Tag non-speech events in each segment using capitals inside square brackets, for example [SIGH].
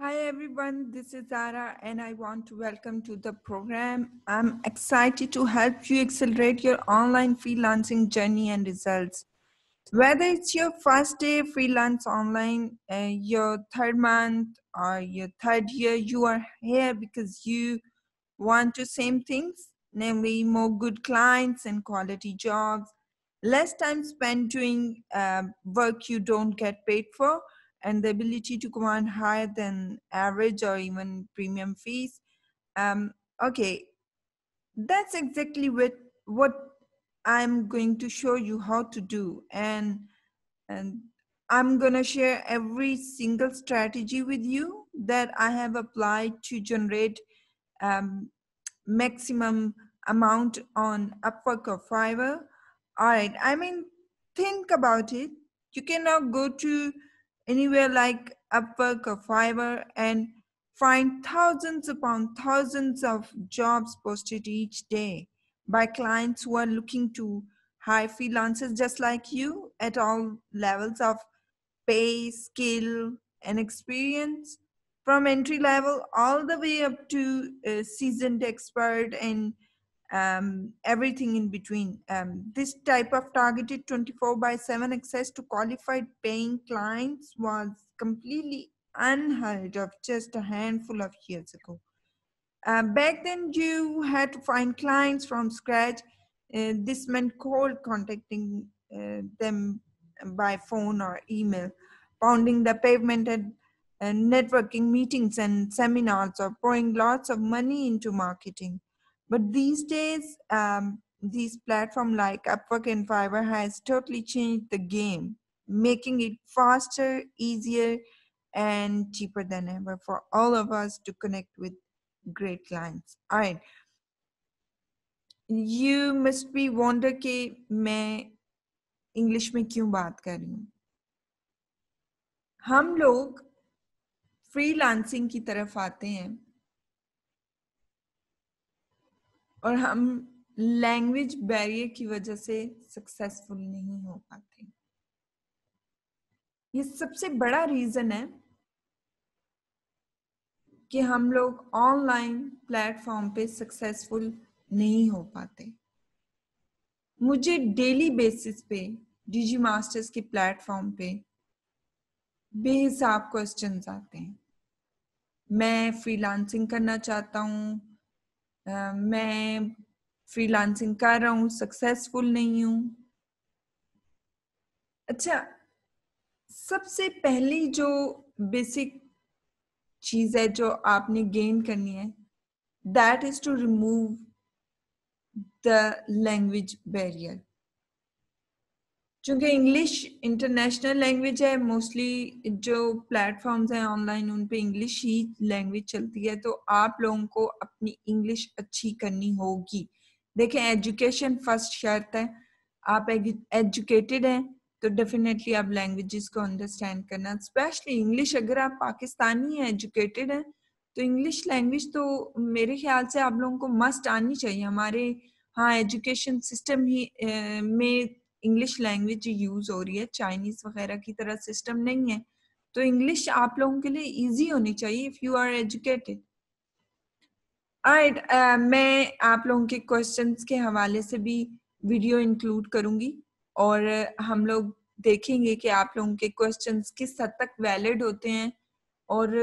Hi everyone, this is Zara and I want to welcome to the program. I'm excited to help you accelerate your online freelancing journey and results. Whether it's your first day freelance online, uh, your third month or your third year, you are here because you want to same things, namely more good clients and quality jobs, less time spent doing uh, work you don't get paid for, and the ability to command higher than average or even premium fees. Um, okay, that's exactly what, what I'm going to show you how to do. And, and I'm going to share every single strategy with you that I have applied to generate um, maximum amount on Upwork or Fiverr. All right, I mean, think about it. You cannot go to anywhere like Upwork or Fiverr and find thousands upon thousands of jobs posted each day by clients who are looking to hire freelancers just like you at all levels of pay, skill, and experience from entry level all the way up to uh, seasoned expert and um, everything in between. Um, this type of targeted 24 by 7 access to qualified paying clients was completely unheard of just a handful of years ago. Uh, back then, you had to find clients from scratch. Uh, this meant cold contacting uh, them by phone or email, pounding the pavement at networking meetings and seminars, or pouring lots of money into marketing. But these days, um, these platform like Upwork and Fiverr has totally changed the game, making it faster, easier, and cheaper than ever for all of us to connect with great clients. All right. You must be wonder कि मैं english में क्यों बात कर रही हूँ हम लोग freelancing की तरफ आते हैं और हम लैंग्वेज बैरियर की वजह से सक्सेसफुल नहीं हो पाते ये सबसे बड़ा रीजन है कि हम लोग ऑनलाइन प्लेटफॉर्म पे सक्सेसफुल नहीं हो पाते मुझे डेली बेसिस पे डीजी मास्टर्स के प्लेटफॉर्म पे बेहिसाब क्वेश्चंस आते हैं मैं फ्रीलांसिंग करना चाहता हूँ मैं फ्रीलांसिंग कर रहा हूँ सक्सेसफुल नहीं हूँ अच्छा सबसे पहली जो बेसिक चीज है जो आपने गेन करनी है that is to remove the language barrier चूंकि इंग्लिश इंटरनेशनल लैंग्वेज है मोस्टली जो प्लेटफॉर्म्स हैं ऑनलाइन उन पे इंग्लिश ही लैंग्वेज चलती है तो आप लोगों को अपनी इंग्लिश अच्छी करनी होगी देखें एजुकेशन फर्स्ट शर्त है आप एजुकेटेड हैं तो डेफिनेटली आप लैंग्वेजेस को अंडरस्टैंड करना स्पेशली इंग्लिश अगर आप पाकिस्तानी हैं एजुकेटेड हैं तो इंग्लिश लैंग्वेज तो मेरे ख्याल से आप लोगों को मस्ट आनी चाहिए हमारे हाँ एजुकेशन सिस्टम ही ए, में इंग्लिश लैंग्वेज यूज हो रही है चाइनीज वगैरह की तरह सिस्टम नहीं है तो इंग्लिश आप लोगों के लिए इजी होनी चाहिए if you are educated right मैं आप लोगों के क्वेश्चंस के हवाले से भी वीडियो इंक्लूड करूंगी और हम लोग देखेंगे कि आप लोगों के क्वेश्चंस किस हद तक वैलिड होते हैं और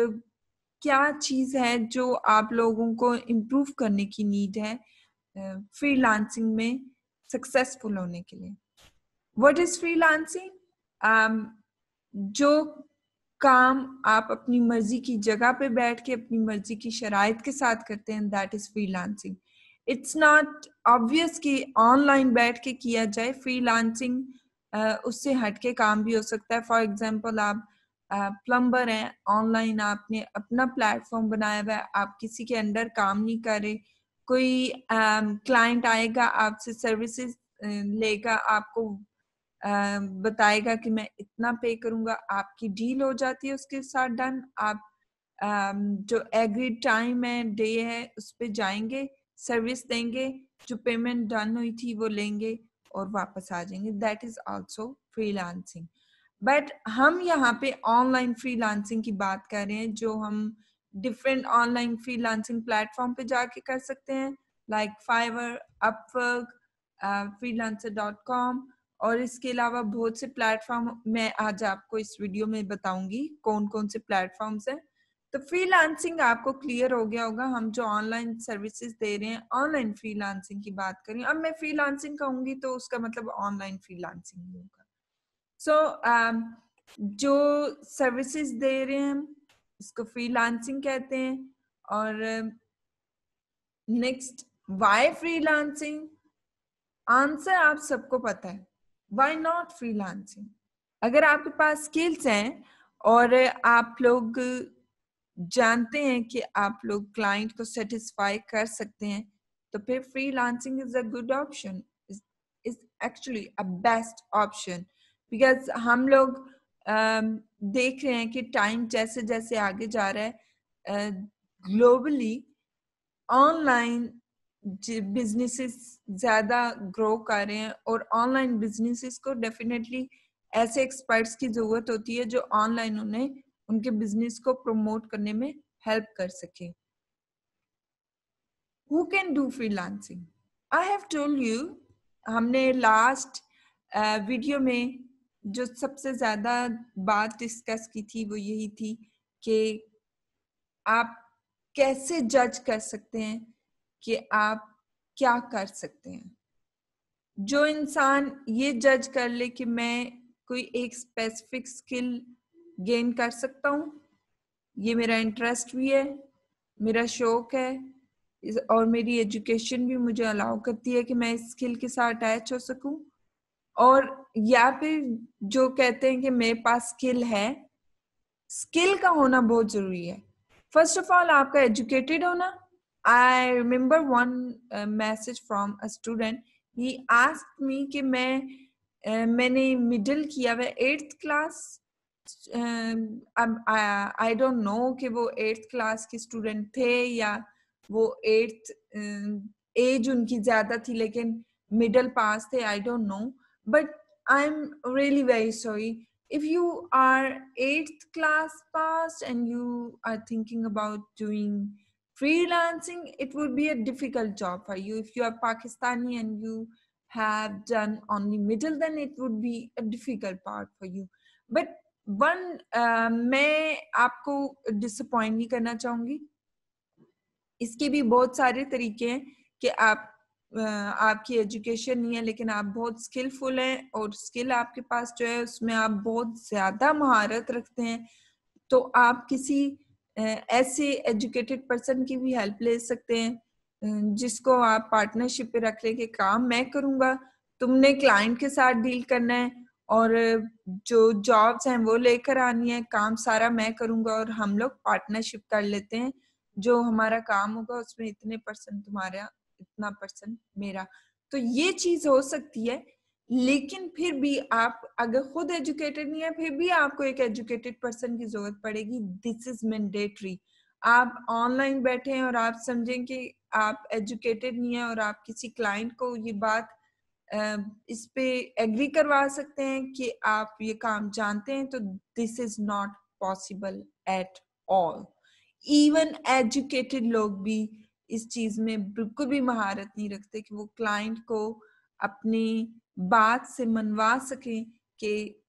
क्या चीज़ है जो आप लोगों को इम्प्रूव करने की नीड है फ्रीलांसिंग uh, में सक्सेसफुल होने के लिए वट इज फ्रीलांसिंग जो काम आप अपनी मर्जी की जगह पे बैठ के अपनी मर्जी की शराय के साथ करते हैं that is freelancing it's not obvious कि ऑनलाइन बैठ के किया जाए फ्रीलांसिंग uh, उससे हटके काम भी हो सकता है फॉर एग्जांपल आप प्लम्बर हैं ऑनलाइन आपने अपना प्लेटफॉर्म बनाया हुआ है आप किसी के अंडर काम नहीं करे कोई क्लाइंट आएगा आपसे सर्विसेज लेगा आपको बताएगा कि मैं इतना पे करूंगा आपकी डील हो जाती है उसके साथ डन आप जो एग्री टाइम है डे है उस पर जाएंगे सर्विस देंगे जो पेमेंट डन हुई थी वो लेंगे और वापस आ जाएंगे that is also free but हम यहाँ पे ऑनलाइन फ्री की बात कर रहे हैं जो हम डिफरेंट ऑनलाइन फ्री प्लेटफॉर्म पे जाके कर सकते हैं like Fiverr Upwork free dot com और इसके अलावा बहुत से प्लेटफॉर्म मैं आज आपको इस वीडियो में बताऊंगी कौन कौन से प्लेटफॉर्म्स हैं तो फ्रीलांसिंग आपको क्लियर हो गया होगा हम जो ऑनलाइन सर्विसेज दे रहे हैं ऑनलाइन फ्रीलांसिंग की बात करें अब मैं फ्रीलांसिंग कहूंगी तो उसका मतलब ऑनलाइन फ्रीलांसिंग ही होगा सो so, um, जो सर्विसेज दे रहे हैं हम इसको फ्रीलांसिंग कहते हैं और नेक्स्ट वाई फ्रीलांसिंग आंसर आप सबको पता है वाई नॉट फ्रीलांसिंग अगर आपके पास स्किल्स हैं और आप लोग जानते हैं कि आप लोग क्लाइंट को सेटिस्फाई कर सकते हैं तो फिर freelancing is a good option is actually a best option because हम लोग देख रहे हैं कि टाइम जैसे जैसे आगे जा रहा है ग्लोबली ऑनलाइन बिजनेसेस ज़्यादा ग्रो कर रहे हैं और ऑनलाइन बिजनेसेस को डेफिनेटली ऐसे एक्सपर्ट्स की ज़रूरत होती है जो ऑनलाइन उन्हें उनके बिजनेस को प्रमोट करने में हेल्प कर सके who can do freelancing I have told you हमने लास्ट वीडियो में जो सबसे ज़्यादा बात डिस्कस की थी वो यही थी कि आप कैसे जज कर सकते हैं कि आप क्या कर सकते हैं जो इंसान ये जज कर ले कि मैं कोई एक स्पेसिफिक स्किल गेन कर सकता हूँ ये मेरा इंटरेस्ट भी है मेरा शौक है और मेरी एजुकेशन भी मुझे अलाउ करती है कि मैं इस स्किल के साथ अटैच हो सकूं और या फिर जो कहते हैं कि मेरे पास स्किल है स्किल का होना बहुत जरूरी है फर्स्ट ऑफ ऑल आपका एजुकेटेड होना I remember one message from a student he ask me कि मैं uh, मैंने मिडिल किया हुआ eighth class I don't know कि वो एट्थ क्लास के स्टूडेंट थे या वो एट्थ एज um, उनकी ज़्यादा थी लेकिन मिडल पास थे I don't know but I am really very sorry if you are eighth class pass and you are thinking about doing freelancing it would be a difficult job for you if you are pakistani and you have done only middle then it would be a difficult part for you but one uh, मैं आपको disappoint नहीं करना चाहूंगी इसके भी बहुत सारे तरीके हैं कि आप आपकी एजुकेशन नहीं है लेकिन आप बहुत स्किलफुल हैं और स्किल आपके पास जो है उसमें आप बहुत ज्यादा महारत रखते हैं तो आप किसी ऐसे एजुकेटेड पर्सन की भी हेल्प ले सकते हैं जिसको आप पार्टनरशिप पे रख लेके काम मैं करूंगा तुमने क्लाइंट के साथ डील करना है और जो जॉब्स हैं वो लेकर आनी है काम सारा मैं करूंगा और हम लोग पार्टनरशिप कर लेते हैं जो हमारा काम होगा उसमें इतने परसेंट तुम्हारा इतना परसेंट मेरा तो ये चीज हो सकती है लेकिन फिर भी आप अगर खुद एजुकेटेड नहीं है फिर भी आपको एक एजुकेटेड पर्सन की जरूरत पड़ेगी दिस इज मैंडेटरी आप ऑनलाइन बैठे हैं और आप समझें कि आप एजुकेटेड नहीं है और आप किसी क्लाइंट को ये बात इस पे एग्री करवा सकते हैं कि आप ये काम जानते हैं तो this is not possible at all even educated लोग भी इस चीज में बिल्कुल भी महारत नहीं रखते कि वो क्लाइंट को अपनी बात से मनवा सके कि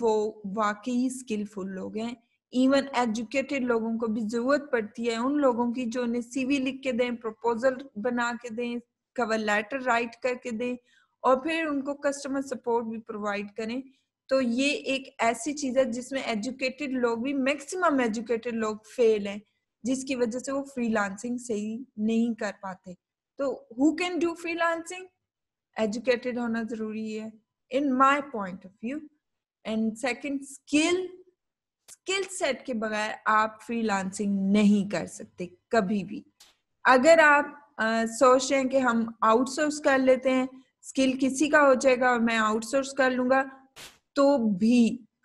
वो वाकई स्किलफुल लोग हैं इवन एजुकेटेड लोगों को भी जरूरत पड़ती है उन लोगों की जो उन्हें सीवी लिख के दें प्रपोजल बना के दें कवर लेटर राइट करके दें और फिर उनको कस्टमर सपोर्ट भी प्रोवाइड करें तो ये एक ऐसी चीज है जिसमें एजुकेटेड लोग भी मैक्सिमम एजुकेटेड लोग फेल हैं जिसकी वजह से वो फ्रीलांसिंग सही नहीं कर पाते तो who can do freelancing educated होना जरूरी है in my point of view and second skill skill set के बगैर आप फ्रीलांसिंग नहीं कर सकते कभी भी अगर आप आ, सोच रहे हैं कि हम आउटसोर्स कर लेते हैं स्किल किसी का हो जाएगा और मैं आउटसोर्स कर लूंगा तो भी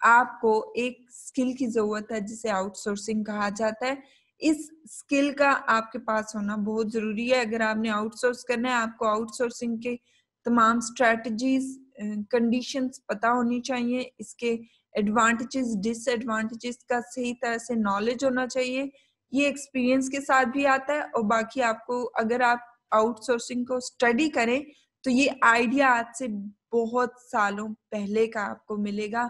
आपको एक स्किल की जरूरत है जिसे आउटसोर्सिंग कहा जाता है इस स्किल का आपके पास होना बहुत जरूरी है अगर आपने आउटसोर्स करना है आपको आउटसोर्सिंग के तमाम स्ट्रेटजीज कंडीशंस पता होनी चाहिए इसके एडवांटेजेस डिसएडवांटेजेस का सही तरह से नॉलेज होना चाहिए ये एक्सपीरियंस के साथ भी आता है और बाकी आपको अगर आप आउटसोर्सिंग को स्टडी करें तो ये आइडिया आज से बहुत सालों पहले का आपको मिलेगा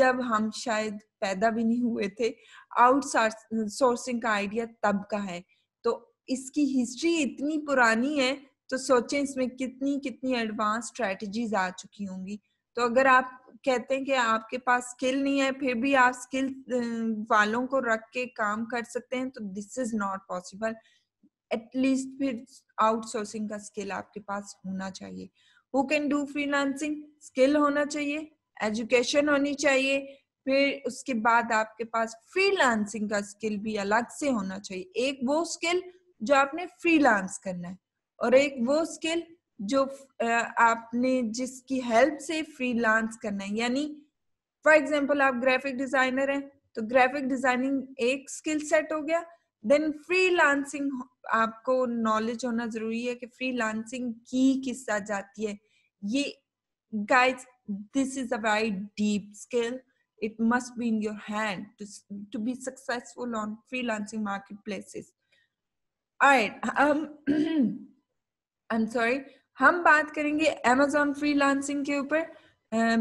जब हम शायद पैदा भी नहीं हुए थे आउटसोर्सिंग का आइडिया तब का है तो इसकी हिस्ट्री इतनी पुरानी है तो सोचें इसमें कितनी कितनी एडवांस स्ट्रेटजीज आ चुकी होंगी तो अगर आप कहते हैं कि आपके पास स्किल नहीं है फिर भी आप स्किल वालों को रख के काम कर सकते हैं तो this is not possible at least फिर आउटसोर्सिंग का स्किल आपके पास होना चाहिए who can do freelancing skill होना चाहिए एजुकेशन होनी चाहिए फिर उसके बाद आपके पास फ्रीलांसिंग का स्किल भी अलग से होना चाहिए एक वो स्किल जो आपने फ्रीलांस करना है और एक वो स्किल जो आपने जिसकी हेल्प से फ्रीलांस करना है यानी फॉर एग्जांपल आप ग्राफिक डिजाइनर हैं तो ग्राफिक डिजाइनिंग एक स्किल सेट हो गया देन फ्रीलांसिंग आपको नॉलेज होना जरूरी है कि फ्रीलांसिंग की किसका जाती है ये guide this is a very deep skill it must be in your hand to be successful on on freelancing marketplaces all um, [CLEARS THROAT] I am sorry हम बात करेंगे Amazon freelancing के ऊपर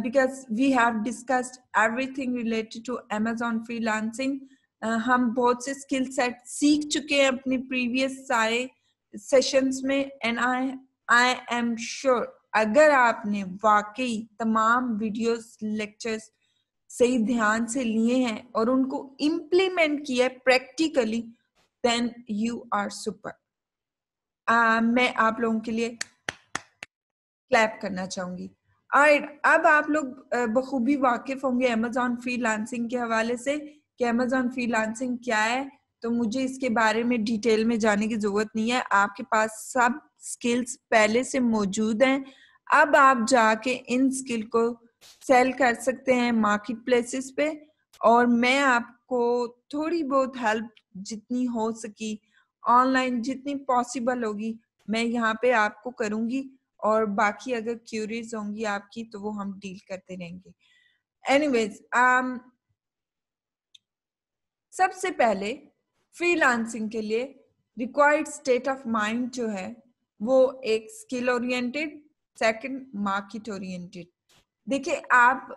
because we have discussed everything related to Amazon freelancing हम बहुत से skill set सीख चुके हैं अपने प्रीवियस सारे सेशंस में and I I am sure अगर आपने वाकई तमाम वीडियोस लेक्चर्स सही ध्यान से लिए हैं और उनको इम्प्लीमेंट किया है practically then you are super मैं आप लोगों के लिए क्लैप करना चाहूंगी और अब आप लोग बखूबी वाकिफ होंगे अमेजोन फ्रीलांसिंग के हवाले से कि अमेजोन फ्रीलांसिंग क्या है तो मुझे इसके बारे में डिटेल में जाने की जरूरत नहीं है आपके पास सब स्किल्स पहले से मौजूद हैं अब आप जाके इन स्किल को सेल कर सकते हैं मार्केट प्लेसेस पे और मैं आपको थोड़ी बहुत हेल्प जितनी हो सकी ऑनलाइन जितनी पॉसिबल होगी मैं यहाँ पे आपको करूंगी और बाकी अगर क्यूरीज होंगी आपकी तो वो हम डील करते रहेंगे एनीवेज um, सबसे पहले फ्रीलांसिंग के लिए रिक्वायर्ड स्टेट ऑफ माइंड जो है वो एक skill oriented second market oriented देखिए आप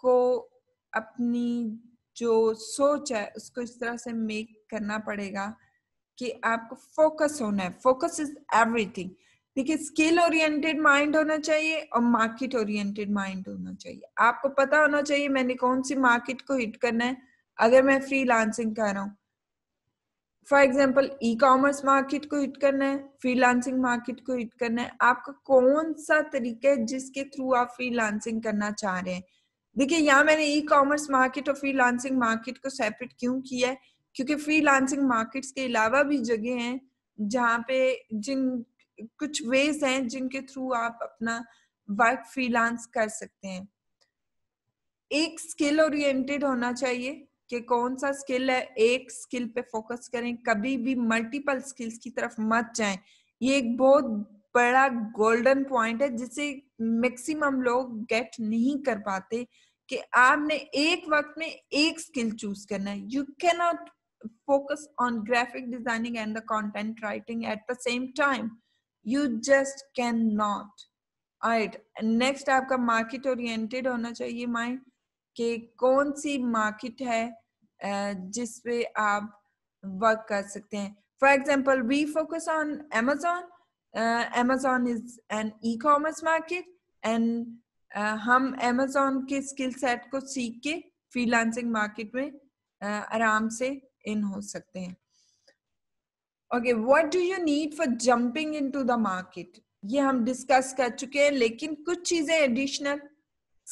को अपनी जो सोच है उसको इस तरह से मेक करना पड़ेगा कि आपको फोकस होना है फोकस इज एवरीथिंग देखिए स्किल ओरिएंटेड माइंड होना चाहिए और मार्केट ओरिएंटेड माइंड होना चाहिए आपको पता होना चाहिए मैंने कौन सी मार्केट को हिट करना है अगर मैं फ्री लांसिंग कर रहा हूँ for example e commerce market को हिट करना है फ्री लांसिंग मार्केट को हिट करना है आपका कौन सा तरीका है जिसके थ्रू आप फ्री लांसिंग करना चाह रहे हैं देखिए यहाँ मैंने ई कॉमर्स मार्केट और फ्री लांसिंग मार्केट को सेपरेट क्यों किया है क्योंकि फ्रीलांसिंग मार्केट्स के अलावा भी जगह हैं जहाँ पे जिन कुछ वेज हैं जिनके थ्रू आप अपना वर्क फ्रीलांस कर सकते हैं एक स्किल ओरिएंटेड होना चाहिए कि कौन सा स्किल है एक स्किल पे फोकस करें कभी भी मल्टीपल स्किल्स की तरफ मत जाएं ये एक बहुत बड़ा गोल्डन पॉइंट है जिसे मैक्सिमम लोग गेट नहीं कर पाते कि आपने एक वक्त में एक स्किल चूज करना है you can not focus on graphic designing and the content writing at the same time you just cannot all right next आपका market oriented होना चाहिए माइंड कि कौन सी market है जिस पे आप work कर सकते हैं for example we focus on amazon uh, amazon is an e-commerce market and uh, हम amazon के skill set को सीख के freelancing market में uh, आराम से इन हो सकते हैं okay what do you need for jumping into the market ये हम डिस्कस कर चुके हैं लेकिन कुछ चीजें एडिशनल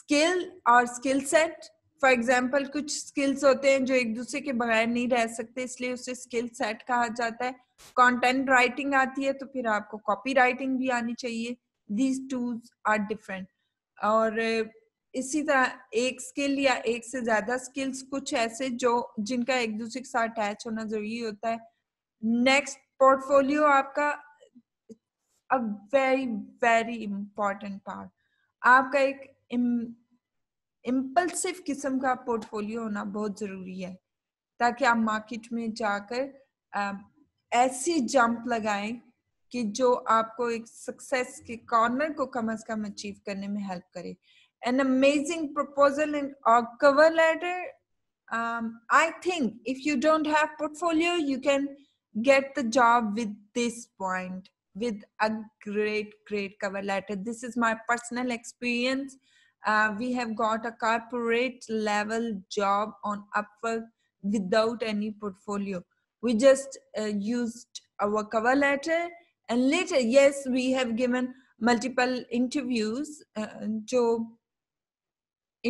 स्किल और स्किल सेट फॉर एग्जाम्पल कुछ स्किल्स होते हैं जो एक दूसरे के बगैर नहीं रह सकते इसलिए उसे स्किल सेट कहा जाता है कंटेंट राइटिंग आती है तो फिर आपको कॉपी राइटिंग भी आनी चाहिए दीज टूज आर डिफरेंट और इसी तरह एक स्किल या एक से ज्यादा स्किल्स कुछ ऐसे जो जिनका एक दूसरे के साथ अटैच होना जरूरी होता है नेक्स्ट पोर्टफोलियो आपका a very very important part आपका एक इम्पल्सिव किस्म का पोर्टफोलियो होना बहुत जरूरी है ताकि आप मार्केट में जाकर ऐसी जंप लगाएं कि जो आपको एक सक्सेस के कॉर्नर को कम अज कम अचीव करने में हेल्प करे an amazing proposal in our cover letter um, i think if you don't have portfolio you can get the job with this point with a great great cover letter this is my personal experience uh, we have got a corporate level job on upwork without any portfolio we just uh, used our cover letter and later yes we have given multiple interviews uh,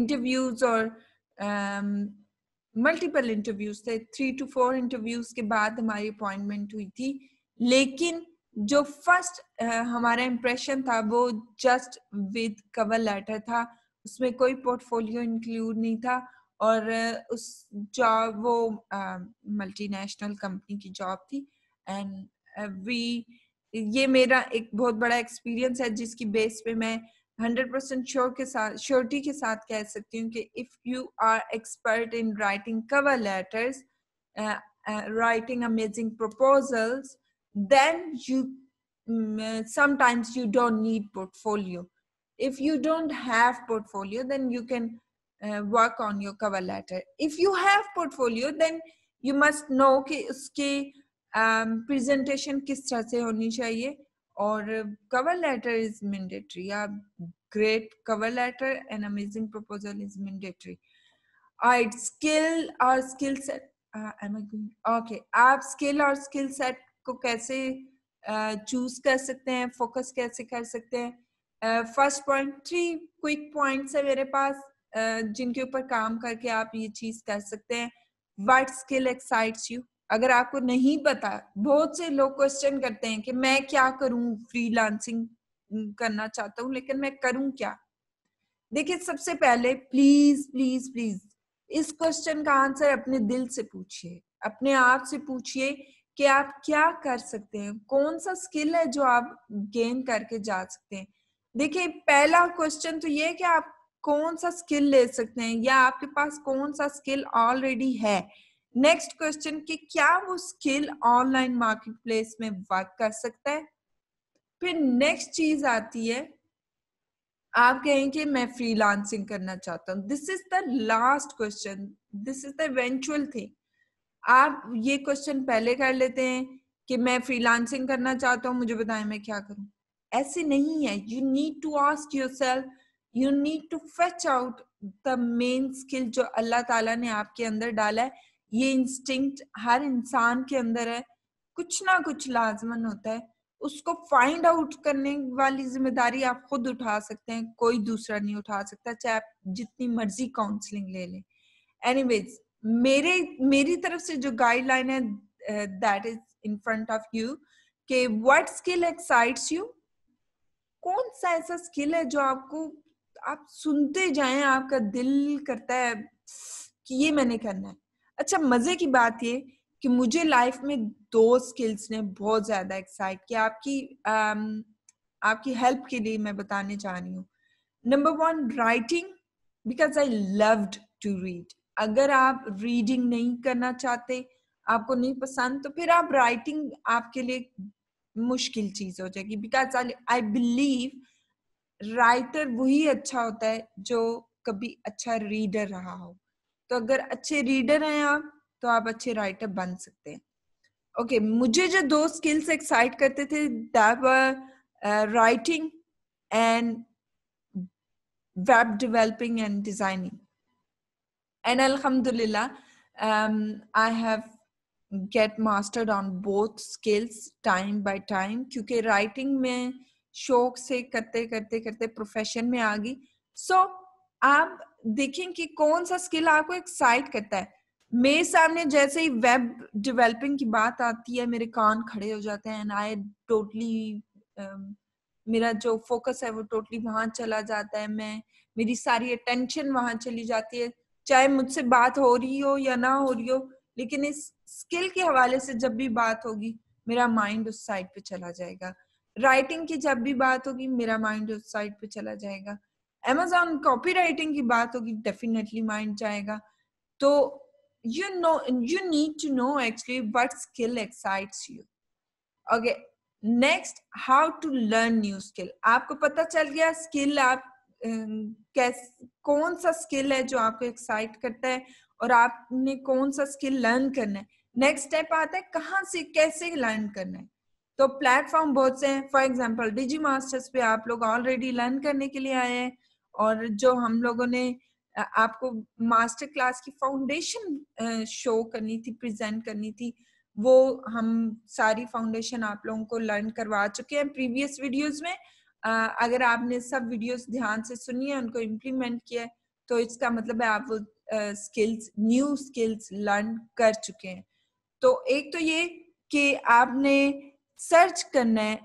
interviews और multiple interviews थे three two four interviews के बाद हमारी appointment हुई थी लेकिन जो first uh, हमारा इम्प्रेशन था वो जस्ट विद कवर लेटर था उसमें कोई पोर्टफोलियो इंक्लूड नहीं था और uh, उस जॉब वो मल्टीनेशनल um, कंपनी की जॉब थी एंड वी uh, ये मेरा एक बहुत बड़ा एक्सपीरियंस है जिसकी बेस पे मैं हंड्रेड परसेंट श्योर के साथ श्योरिटी के साथ कह सकती हूँ कि if you are expert in writing cover letters writing amazing proposals then you sometimes you don't need portfolio if you don't have portfolio then you can work on your cover letter if you have portfolio then you must know कि उसके presentation um, किस तरह से होनी चाहिए और cover letter is mandatory आप great cover letter and amazing proposal is mandatory I skill और स्किल सेट ओके आप स्किल और स्किल सेट को कैसे चूज uh, कर सकते हैं फोकस कैसे कर सकते हैं first point three quick point है मेरे पास uh, जिनके ऊपर काम करके आप ये चीज कर सकते हैं वट स्किल एक्साइट्स यू अगर आपको नहीं पता बहुत से लोग क्वेश्चन करते हैं कि मैं क्या करूं फ्रीलांसिंग करना चाहता हूं लेकिन मैं करूं क्या देखिए सबसे पहले प्लीज प्लीज प्लीज इस क्वेश्चन का आंसर अपने दिल से पूछिए अपने आप से पूछिए कि आप क्या कर सकते हैं कौन सा स्किल है जो आप गेन करके जा सकते हैं देखिए पहला क्वेश्चन तो ये कि आप कौन सा स्किल ले सकते हैं या आपके पास कौन सा स्किल ऑलरेडी है नेक्स्ट क्वेश्चन कि क्या वो स्किल ऑनलाइन मार्केट प्लेस में वर्क कर सकता है फिर नेक्स्ट चीज आती है आप कहें कि मैं फ्रीलांसिंग करना चाहता हूँ this is the last question this is the eventual thing आप ये क्वेश्चन पहले कर लेते हैं कि मैं फ्रीलांसिंग करना चाहता हूँ मुझे बताएं मैं क्या करूँ ऐसे नहीं है you need to ask yourself you need to fetch out the main skill जो अल्लाह ताला ने आपके अंदर डाला है ये इंस्टिंक्ट हर इंसान के अंदर है कुछ ना कुछ लाजमन होता है उसको फाइंड आउट करने वाली जिम्मेदारी आप खुद उठा सकते हैं कोई दूसरा नहीं उठा सकता चाहे आप जितनी मर्जी काउंसलिंग ले लें एनीवेज मेरे मेरी तरफ से जो गाइडलाइन है that is in front of you के व्हाट स्किल एक्साइट्स यू कौन सा ऐसा स्किल है जो आपको आप सुनते जाएं आपका दिल करता है कि ये मैंने करना है अच्छा मजे की बात ये कि मुझे लाइफ में दो स्किल्स ने बहुत ज्यादा एक्साइट किया आपकी आम, um, आपकी हेल्प के लिए मैं बताने चाह रही हूँ number one writing because I loved to read अगर आप रीडिंग नहीं करना चाहते आपको नहीं पसंद तो फिर आप राइटिंग आपके लिए मुश्किल चीज हो जाएगी बिकॉज आई बिलीव राइटर वही अच्छा होता है जो कभी अच्छा रीडर रहा हो तो अगर अच्छे रीडर हैं आप तो आप अच्छे राइटर बन सकते हैं ओके okay, मुझे जो दो स्किल्स एक्साइट करते थे writing and web developing and designing एंड अलहमदुल्ला I have get mastered on both skills time by time क्योंकि राइटिंग में शौक से करते करते करते प्रोफेशन में आ गई सो so, आप देखें कि कौन सा स्किल आपको एक्साइट करता है मेरे सामने जैसे ही वेब डेवलपिंग की बात आती है मेरे कान खड़े हो जाते हैं एंड आई टोटली मेरा जो फोकस है वो टोटली वहां चला जाता है मैं मेरी सारी अटेंशन वहां चली जाती है चाहे मुझसे बात हो रही हो या ना हो रही हो लेकिन इस स्किल के हवाले से जब भी बात होगी मेरा माइंड उस साइड पे चला जाएगा राइटिंग की जब भी बात होगी मेरा माइंड उस साइड पे चला जाएगा अमेजोन राइटिंग की बात होगी डेफिनेटली माइंड जाएगा तो you know you need to know actually what skill excites you okay next how to learn new skill आपको पता चल गया स्किल आप कैस कौन सा स्किल है जो आपको एक्साइट करता है और आपने कौन सा स्किल लर्न करना है नेक्स्ट स्टेप आता है कहाँ से कैसे लर्न करना है तो प्लेटफॉर्म बहुत से हैं फॉर एग्जाम्पल डिजी मास्टर्स पे आप लोग ऑलरेडी लर्न करने के लिए आए हैं और जो हम लोगों ने आपको मास्टर क्लास की फाउंडेशन शो करनी थी प्रेजेंट करनी थी वो हम सारी फाउंडेशन आप लोगों को लर्न करवा चुके हैं प्रीवियस वीडियोस में अगर आपने सब वीडियोस ध्यान से सुनी है उनको इम्प्लीमेंट किया है तो इसका मतलब है आप वो स्किल्स न्यू स्किल्स लर्न कर चुके हैं तो एक तो ये कि आपने सर्च करना है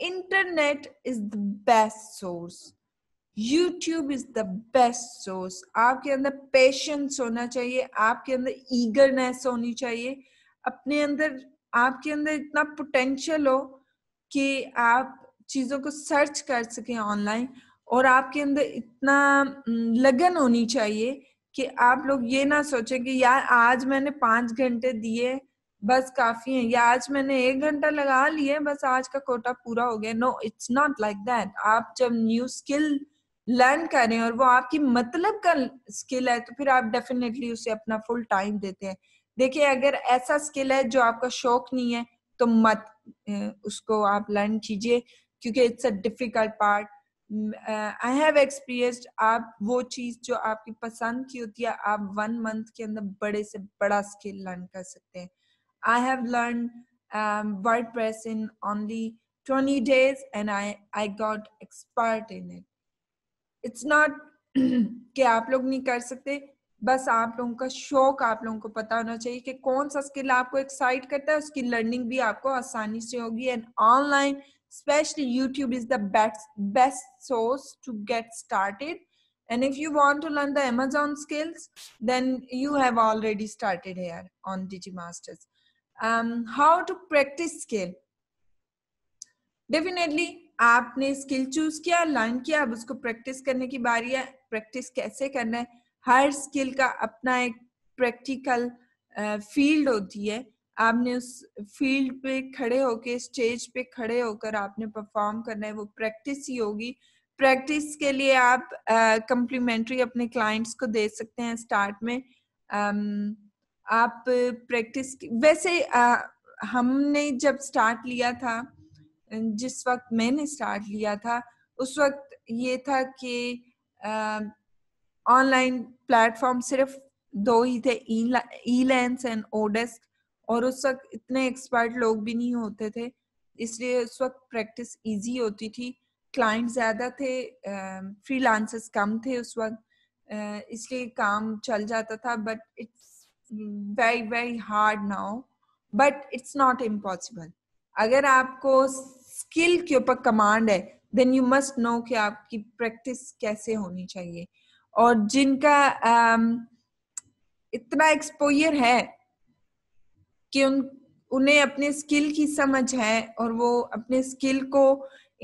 internet is the best source YouTube is the best source आपके अंदर पेशेंस होना चाहिए आपके अंदर ईगरनेस होनी चाहिए अपने अंदर आपके अंदर इतना पोटेंशियल हो कि आप चीज़ों को सर्च कर सकें ऑनलाइन और आपके अंदर इतना लगन होनी चाहिए कि आप लोग ये ना सोचें कि यार आज मैंने पांच घंटे दिए बस काफ़ी है या आज मैंने एक घंटा लगा लिए बस आज का कोटा पूरा हो गया no it's not like that आप जब न्यू स्किल लर्न करें और वो आपकी मतलब का स्किल है तो फिर आप डेफिनेटली उसे अपना फुल टाइम देते हैं देखिए अगर ऐसा स्किल है जो आपका शौक नहीं है तो मत उसको आप लर्न कीजिए क्योंकि it's a difficult part I have experience आप वो चीज जो आपकी पसंद की होती है आप वन मंथ के अंदर बड़े से बड़ा स्किल लर्न कर सकते हैं I have learn WordPress in only 20 days and i i got expert in it it's not [CLEARS THROAT] कि आप लोग नहीं कर सकते बस आप लोगों का शौक आप लोगों को पता होना चाहिए कि कौन सा स्किल आपको एक्साइट करता है उसकी लर्निंग भी आपको आसानी से होगी and online specially YouTube is the best best source to get started and if you want to learn the Amazon skills then you have already started here on Digi Masters how to practice skill definitely आपने skill choose किया learn किया अब उसको practice करने की बारी है practice कैसे करना है हर स्किल का अपना एक प्रैक्टिकल फील्ड होती है आपने उस फील्ड पे खड़े होके स्टेज पे खड़े होकर आपने परफॉर्म करना है वो प्रैक्टिस ही होगी प्रैक्टिस के लिए आप कंप्लीमेंट्री uh, अपने क्लाइंट्स को दे सकते हैं स्टार्ट में um, आप प्रैक्टिस वैसे uh, हमने जब स्टार्ट लिया था जिस वक्त मैंने स्टार्ट लिया था उस वक्त ये था कि ऑनलाइन प्लेटफॉर्म सिर्फ दो ही थे ई लेंस एंड ओडेस्क और उस वक्त इतने एक्सपर्ट लोग भी नहीं होते थे इसलिए उस वक्त प्रैक्टिस इजी होती थी क्लाइंट ज़्यादा थे फ्री कम थे उस वक्त इसलिए काम चल जाता था but it's very very hard now but it's not impossible अगर आपको स्किल के ऊपर कमांड है देन यू मस्ट नो कि आपकी प्रैक्टिस कैसे होनी चाहिए और जिनका um, इतना एक्सपोयर है कि उन उन्हें अपने स्किल की समझ है और वो अपने स्किल को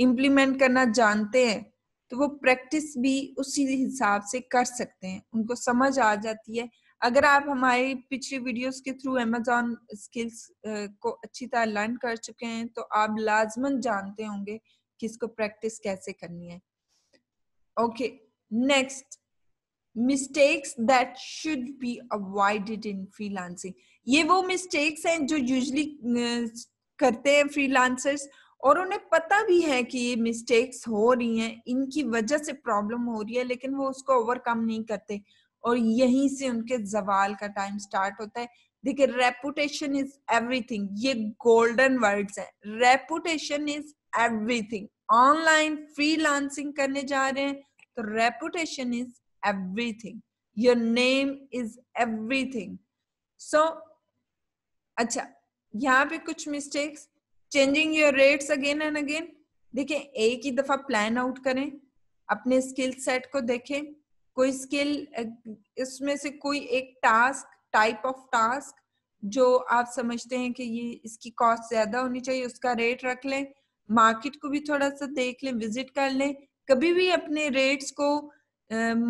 इम्प्लीमेंट करना जानते हैं तो वो प्रैक्टिस भी उसी हिसाब से कर सकते हैं उनको समझ आ जाती है अगर आप हमारी पिछली वीडियोस के थ्रू अमेजोन स्किल्स को अच्छी तरह लर्न कर चुके हैं तो आप लाजमन जानते होंगे कि इसको प्रैक्टिस कैसे करनी है okay next mistakes that should be avoided in freelancing ये वो मिस्टेक्स हैं जो यूजली करते हैं फ्रीलांसर्स और उन्हें पता भी है कि ये मिस्टेक्स हो रही हैं इनकी वजह से प्रॉब्लम हो रही है लेकिन वो उसको ओवरकम नहीं करते और यहीं से उनके जवाल का टाइम स्टार्ट होता है देखिए रेपुटेशन इज एवरीथिंग ये गोल्डन वर्ड्स है reputation is everything online freelancing करने जा रहे हैं तो reputation is everything your name is everything so अच्छा यहाँ पे कुछ mistakes changing your rates again and again देखिए एक ही दफा प्लान आउट करें अपने स्किल सेट को देखें कोई स्किल इसमें से कोई एक टास्क टाइप ऑफ टास्क जो आप समझते हैं कि ये इसकी कॉस्ट ज्यादा होनी चाहिए उसका रेट रख लें मार्केट को भी थोड़ा सा देख लें विजिट कर लें कभी भी अपने रेट्स को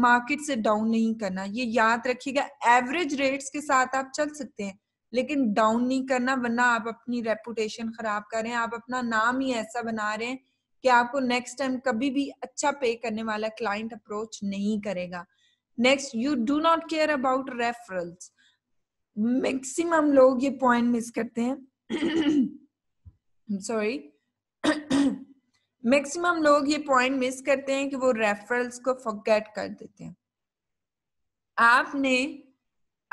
मार्केट से डाउन नहीं करना ये याद रखिएगा एवरेज रेट्स के साथ आप चल सकते हैं लेकिन डाउन नहीं करना वरना आप अपनी रेपुटेशन खराब कर रहे हैं आप अपना नाम ही ऐसा बना रहे हैं कि आपको नेक्स्ट टाइम कभी भी अच्छा पे करने वाला क्लाइंट अप्रोच नहीं करेगा next you do not care about referrals maximum लोग ये पॉइंट मिस करते हैं सॉरी मैक्सिमम लोग ये पॉइंट मिस करते हैं कि वो रेफरल्स को फॉरगेट कर देते हैं आपने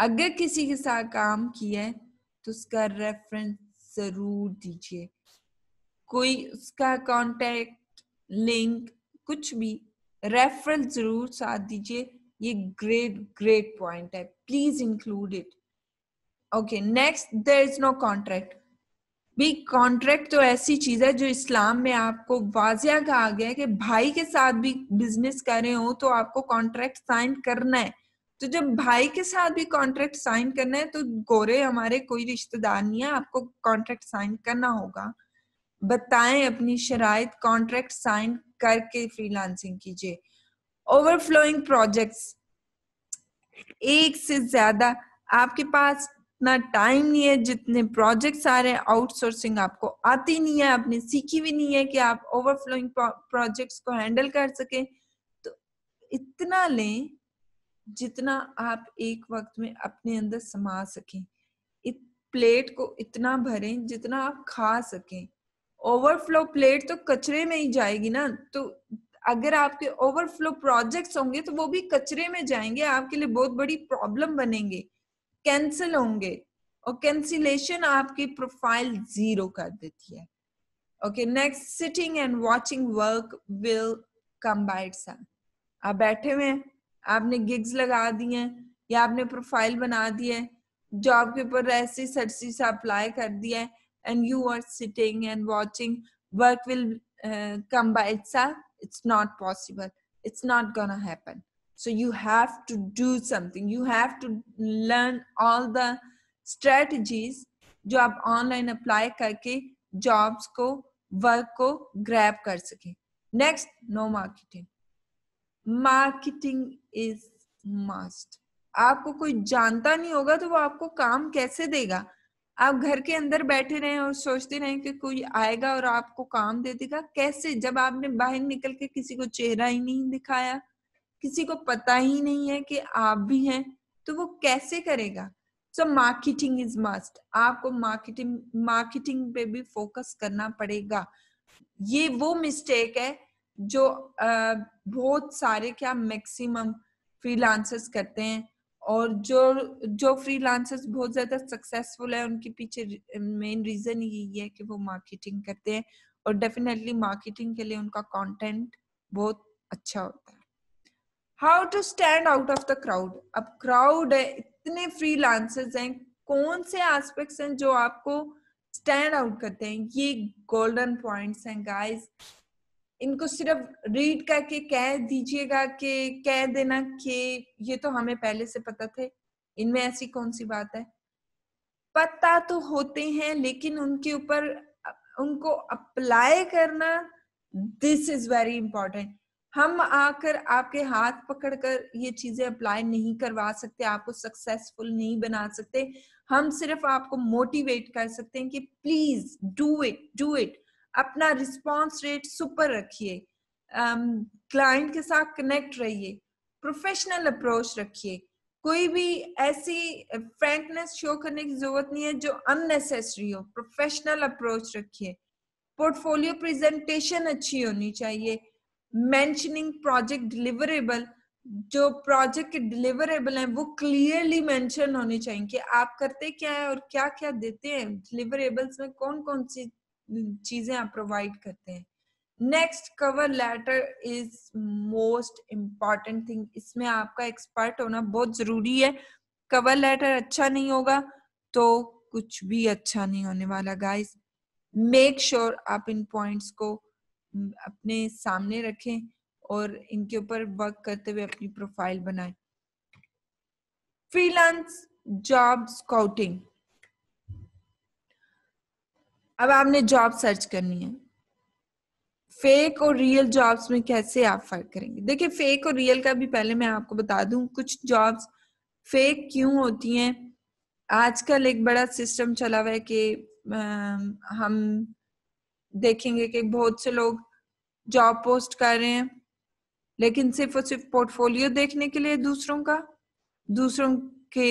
अगर किसी के साथ काम किया है तो उसका रेफरेंस जरूर दीजिए कोई उसका कांटेक्ट लिंक कुछ भी रेफरेंस जरूर साथ दीजिए ये ग्रेट ग्रेट पॉइंट है please include it okay next there is no contract भी कॉन्ट्रैक्ट तो ऐसी चीज है जो इस्लाम में आपको वाजिया कहा गया है कि भाई के साथ भी बिजनेस कर रहे हो तो आपको कॉन्ट्रैक्ट साइन करना है तो जब भाई के साथ भी कॉन्ट्रैक्ट साइन करना है तो गोरे हमारे कोई रिश्तेदार नहीं है आपको कॉन्ट्रैक्ट साइन करना होगा बताएं अपनी शराय कॉन्ट्रैक्ट साइन करके फ्रीलांसिंग कीजिए ओवरफ्लोइंग प्रोजेक्ट्स एक से ज्यादा आपके पास इतना टाइम नहीं है जितने प्रोजेक्ट्स आ रहे हैं आउटसोर्सिंग आपको आती नहीं है आपने सीखी भी नहीं है कि आप ओवरफ्लोइंग प्रोजेक्ट्स को हैंडल कर सके तो इतना लें जितना आप एक वक्त में अपने अंदर समा सकें प्लेट को इतना भरें जितना आप खा सकें ओवरफ्लो प्लेट तो कचरे में ही जाएगी ना तो अगर आपके ओवरफ्लो प्रोजेक्ट्स होंगे तो वो भी कचरे में जाएंगे आपके लिए बहुत बड़ी प्रॉब्लम बनेंगे कैंसिल होंगे और कैंसिलेशन आपकी प्रोफाइल जीरो कर देती है okay next sitting and watching work will come by itself आप बैठे हुए हैं आपने गिग्स लगा दिए हैं या आपने प्रोफाइल बना दी है जॉब के ऊपर ऐसी सरसी से अप्लाई कर दिया है and you are sitting and watching work will uh, come by itself it's not possible it's not going to happen so you have to do something you have to learn all the strategies जो आप online apply करके jobs को work को grab कर सके next no marketing marketing is must आपको कोई जानता नहीं होगा तो वो आपको काम कैसे देगा आप घर के अंदर बैठे रहे और सोचते रहे कि कोई आएगा और आपको काम दे देगा कैसे जब आपने बाहर निकल के किसी को चेहरा ही नहीं दिखाया किसी को पता ही नहीं है कि आप भी हैं तो वो कैसे करेगा सो मार्केटिंग इज मस्ट आपको मार्केटिंग मार्केटिंग पे भी फोकस करना पड़ेगा ये वो मिस्टेक है जो बहुत सारे क्या मैक्सिमम फ्रीलांसर्स करते हैं और जो जो फ्रीलांसर्स बहुत ज्यादा सक्सेसफुल है उनके पीछे मेन रीजन यही है कि वो मार्केटिंग करते हैं और डेफिनेटली मार्केटिंग के लिए उनका कंटेंट बहुत अच्छा होता है how to stand out of the crowd अब क्राउड है इतने फ्री हैं कौन से एस्पेक्ट्स हैं जो आपको स्टैंड आउट करते हैं ये गोल्डन पॉइंट्स हैं गाइस इनको सिर्फ रीड करके कह दीजिएगा कि कह देना कि ये तो हमें पहले से पता थे इनमें ऐसी कौन सी बात है पता तो होते हैं लेकिन उनके ऊपर उनको अप्लाई करना दिस इज वेरी इंपॉर्टेंट हम आकर आपके हाथ पकड़कर ये चीजें अप्लाई नहीं करवा सकते आपको सक्सेसफुल नहीं बना सकते हम सिर्फ आपको मोटिवेट कर सकते हैं कि please do it do it अपना रिस्पॉन्स रेट सुपर रखिए क्लाइंट के साथ कनेक्ट रहिए प्रोफेशनल अप्रोच रखिए कोई भी ऐसी फ्रेंकनेस शो करने की जरूरत नहीं है जो अननेसेसरी हो प्रोफेशनल अप्रोच रखिए पोर्टफोलियो प्रेजेंटेशन अच्छी होनी चाहिए मेंशनिंग प्रोजेक्ट डिलीवरेबल जो प्रोजेक्ट के डिलीवरेबल है वो क्लियरली मेंशन होने चाहिए कि आप करते क्या है और क्या क्या देते हैं डिलीवरेबल्स में कौन कौन सी चीजें आप प्रोवाइड करते हैं next cover letter is most important thing इसमें आपका एक्सपर्ट होना बहुत जरूरी है कवर लेटर अच्छा नहीं होगा तो कुछ भी अच्छा नहीं होने वाला गाइस मेक श्योर आप इन पॉइंट्स को अपने सामने रखें और इनके ऊपर वर्क करते हुए अपनी प्रोफाइल बनाएं फ्रीलांस जॉब स्काउटिंग अब आपने जॉब सर्च करनी है फेक और रियल जॉब्स में कैसे आप फर्क करेंगे देखिए फेक और रियल का भी पहले मैं आपको बता दूं कुछ जॉब्स फेक क्यों होती हैं आजकल एक बड़ा सिस्टम चला हुआ है कि हम देखेंगे कि बहुत से लोग जॉब पोस्ट कर रहे हैं लेकिन सिर्फ और सिर्फ पोर्टफोलियो देखने के लिए दूसरों का दूसरों के